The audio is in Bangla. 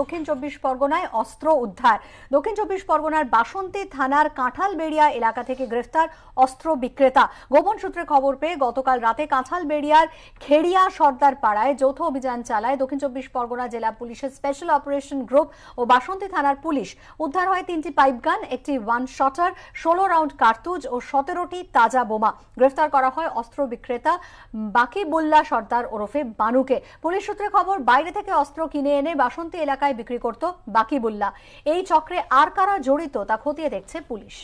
দক্ষিণ চব্বিশ পরগনায় অস্ত্র উদ্ধার দক্ষিণ চব্বিশ পরগনার বাসন্তী থানার কাঁঠালবেড়িয়া এলাকা থেকে গ্রেফতার অস্ত্র বিক্রেতা গোপন সূত্রে খবর পেয়ে গতকাল রাতে কাঁঠালবেড়িয়ার খেড়িয়া সর্দার পাড়ায় যৌথ অভিযান চালায় দক্ষিণ চব্বিশ পরগনা জেলা পুলিশের স্পেশাল অপারেশন গ্রুপ ও বাসন্তী থানার পুলিশ উদ্ধার হয় তিনটি পাইপগান একটি ওয়ান শটার ষোলো রাউন্ড কার্তুজ ও সতেরোটি তাজা বোমা গ্রেফতার করা হয় অস্ত্র বিক্রেতা বাকিবুল্লা সর্দার ওরফে বানুকে পুলিশ সূত্রে খবর বাইরে থেকে অস্ত্র কিনে এনে বাসন্তী এলাকায় টাকায় বিক্রি করত বাকিবুল্লা এই চক্রে আর কারা জড়িত তা খতিয়ে দেখছে পুলিশ